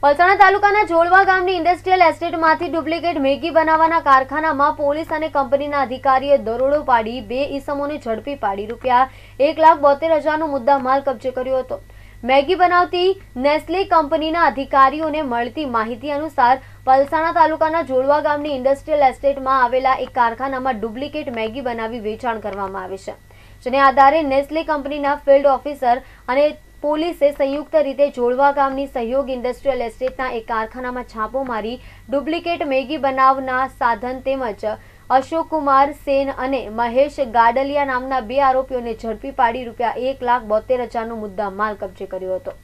પલસાણા તાલુકાના જોળવા ગામની industrial એસ્ટેટમાંથી duplicate Maggi બનાવવાના કારખાનામાં પોલીસ અને કંપનીના અધિકારીએ દરોડો પાડી બે ઈસમોને ઝડપી પાડી રૂપિયા એક લાખ બોતેર હજારનો મુદ્દા માલ કબજે કર્યો હતો મેગી બનાવતી નેસ્લે કંપનીના અધિકારીઓને મળતી માહિતી અનુસાર પલસાણા તાલુકાના જોડવા ગામની ઇન્ડસ્ટ્રીયલ એસ્ટેટમાં આવેલા એક કારખાનામાં ડુપ્લિકેટ મેગી બનાવી વેચાણ કરવામાં આવે છે જેને આધારે નેસ્લે કંપનીના ફિલ્ડ ઓફિસર અને પોલીસે સંયુક્ત રીતે જોડવા ગામની સહયોગ ઇન્ડસ્ટ્રીયલ એસ્ટેટના એક કારખાનામાં છાપો મારી ડુપ્લિકેટ મેગી બનાવના સાધન તેમજ અશોક કુમાર સેન અને મહેશ ગાડલિયા નામના બે આરોપીઓને ઝડપી પાડી રૂપિયા એક લાખ બોતેર હજારનો મુદ્દા માલ કબજે કર્યો હતો